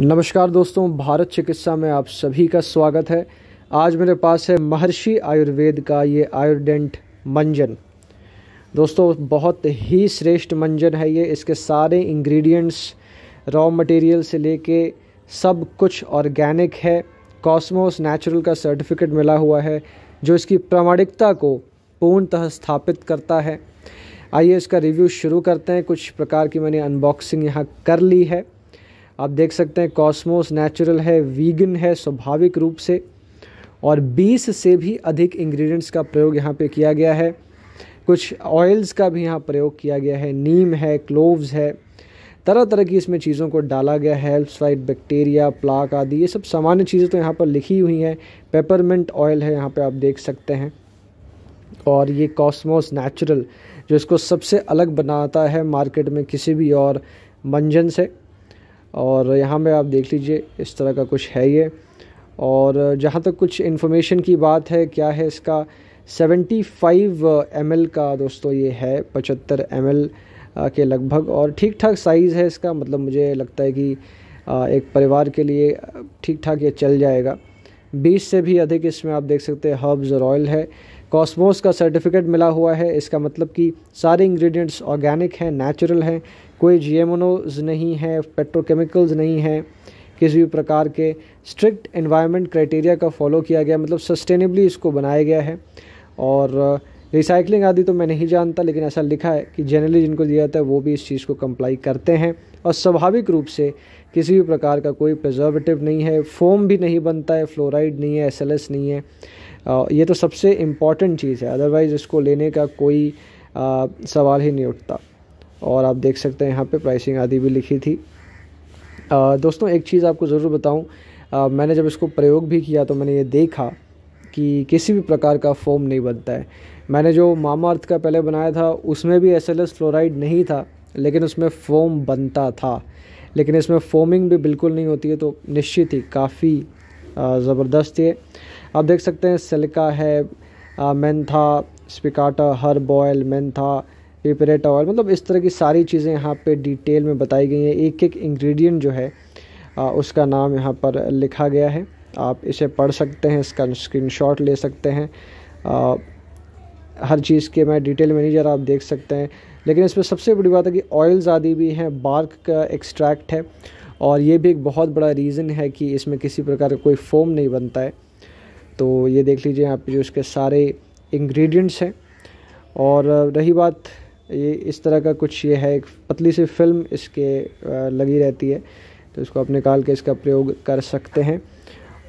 नमस्कार दोस्तों भारत चिकित्सा में आप सभी का स्वागत है आज मेरे पास है महर्षि आयुर्वेद का ये आयोडेंट मंजन दोस्तों बहुत ही श्रेष्ठ मंजन है ये इसके सारे इंग्रेडिएंट्स रॉ मटेरियल से लेके सब कुछ ऑर्गेनिक है कॉस्मोस नेचुरल का सर्टिफिकेट मिला हुआ है जो इसकी प्रामाणिकता को पूर्णतः स्थापित करता है आइए इसका रिव्यू शुरू करते हैं कुछ प्रकार की मैंने अनबॉक्सिंग यहाँ कर ली है आप देख सकते हैं कॉस्मोस नेचुरल है वीगन है स्वाभाविक रूप से और 20 से भी अधिक इंग्रेडिएंट्स का प्रयोग यहाँ पे किया गया है कुछ ऑयल्स का भी यहाँ प्रयोग किया गया है नीम है क्लोव्स है तरह तरह की इसमें चीज़ों को डाला गया है हेल्प्स बैक्टीरिया प्लाक आदि ये सब सामान्य चीज़ें तो यहाँ पर लिखी हुई हैं पेपरमेंट ऑयल है यहाँ पर आप देख सकते हैं और ये कॉस्मोस नेचुरल जो इसको सबसे अलग बनाता है मार्केट में किसी भी और मंजन से और यहाँ पर आप देख लीजिए इस तरह का कुछ है ये और जहाँ तक कुछ इन्फॉर्मेशन की बात है क्या है इसका 75 फाइव का दोस्तों ये है 75 एम के लगभग और ठीक ठाक साइज़ है इसका मतलब मुझे लगता है कि एक परिवार के लिए ठीक ठाक ये चल जाएगा 20 से भी अधिक इसमें आप देख सकते हैं हर्ब्स और ऑयल है कॉस्मोस का सर्टिफिकेट मिला हुआ है इसका मतलब कि सारे इंग्रेडिएंट्स ऑर्गेनिक हैं नेचुरल हैं कोई जी नहीं है पेट्रोकेमिकल्स नहीं हैं किसी भी प्रकार के स्ट्रिक्ट इन्वायरमेंट क्राइटेरिया का फॉलो किया गया मतलब सस्टेनेबली इसको बनाया गया है और रिसाइकलिंग आदि तो मैं नहीं जानता लेकिन ऐसा लिखा है कि जनरली जिनको दिया जाता है वो भी इस चीज़ को कंप्लाई करते हैं और स्वाभाविक रूप से किसी भी प्रकार का कोई प्रिजर्वेटिव नहीं है फोम भी नहीं बनता है फ्लोराइड नहीं है एस नहीं है ये तो सबसे इम्पॉर्टेंट चीज़ है अदरवाइज़ इसको लेने का कोई आ, सवाल ही नहीं उठता और आप देख सकते हैं यहाँ पे प्राइसिंग आदि भी लिखी थी आ, दोस्तों एक चीज़ आपको ज़रूर बताऊँ मैंने जब इसको प्रयोग भी किया तो मैंने ये देखा कि किसी भी प्रकार का फोम नहीं बनता है मैंने जो मामा अर्थ का पहले बनाया था उसमें भी एस एल फ्लोराइड नहीं था लेकिन उसमें फोम बनता था लेकिन इसमें फोमिंग भी बिल्कुल नहीं होती है तो निश्चित ही काफ़ी ज़बरदस्त है आप देख सकते हैं सिल्का है मैंथा स्पिकाटा हर बॉयल मैंथा पेपरेट ऑयल मतलब इस तरह की सारी चीज़ें यहाँ पे डिटेल में बताई गई हैं एक एक इंग्रेडिएंट जो है आ, उसका नाम यहाँ पर लिखा गया है आप इसे पढ़ सकते हैं इसका शॉट ले सकते हैं आ, हर चीज़ के मैं डिटेल मैनेजर आप देख सकते हैं लेकिन इसमें सबसे बड़ी बात है कि ऑयल्स आदि भी हैं बार्क का एक्सट्रैक्ट है और ये भी एक बहुत बड़ा रीज़न है कि इसमें किसी प्रकार का कोई फोम नहीं बनता है तो ये देख लीजिए यहाँ पे जो इसके सारे इंग्रेडिएंट्स हैं और रही बात ये इस तरह का कुछ ये है एक पतली सी फिल्म इसके लगी रहती है तो इसको आप निकाल के इसका प्रयोग कर सकते हैं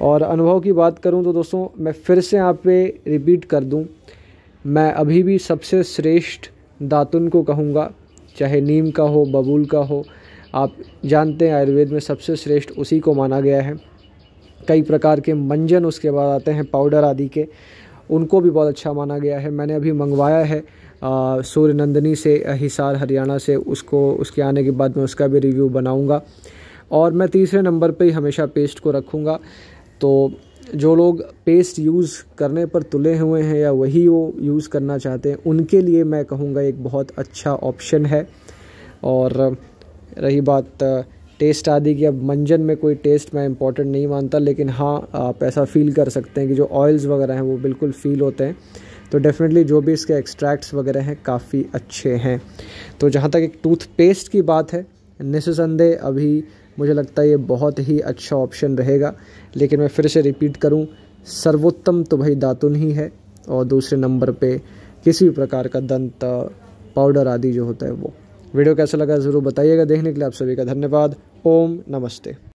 और अनुभव की बात करूं तो दोस्तों मैं फिर से यहाँ पे रिपीट कर दूं मैं अभी भी सबसे श्रेष्ठ दातुन को कहूँगा चाहे नीम का हो बबूल का हो आप जानते हैं आयुर्वेद में सबसे श्रेष्ठ उसी को माना गया है कई प्रकार के मंजन उसके बाद आते हैं पाउडर आदि के उनको भी बहुत अच्छा माना गया है मैंने अभी मंगवाया है सूर्य नंदनी से हिसार हरियाणा से उसको उसके आने के बाद मैं उसका भी रिव्यू बनाऊँगा और मैं तीसरे नंबर पे ही हमेशा पेस्ट को रखूँगा तो जो लोग पेस्ट यूज़ करने पर तुले हुए हैं या वही वो यूज़ करना चाहते हैं उनके लिए मैं कहूँगा एक बहुत अच्छा ऑप्शन है और रही बात टेस्ट आदि की अब मंजन में कोई टेस्ट मैं इम्पोर्टेंट नहीं मानता लेकिन हाँ आप ऐसा फील कर सकते हैं कि जो ऑयल्स वगैरह हैं वो बिल्कुल फील होते हैं तो डेफ़िनेटली जो भी इसके एक्सट्रैक्ट्स वगैरह हैं काफ़ी अच्छे हैं तो जहाँ तक एक टूथपेस्ट की बात है निस्संदेह अभी मुझे लगता है ये बहुत ही अच्छा ऑप्शन रहेगा लेकिन मैं फिर से रिपीट करूँ सर्वोत्तम तो भाई दातुन ही है और दूसरे नंबर पे किसी भी प्रकार का दंत पाउडर आदि जो होता है वो वीडियो कैसा लगा ज़रूर बताइएगा देखने के लिए आप सभी का धन्यवाद ओम नमस्ते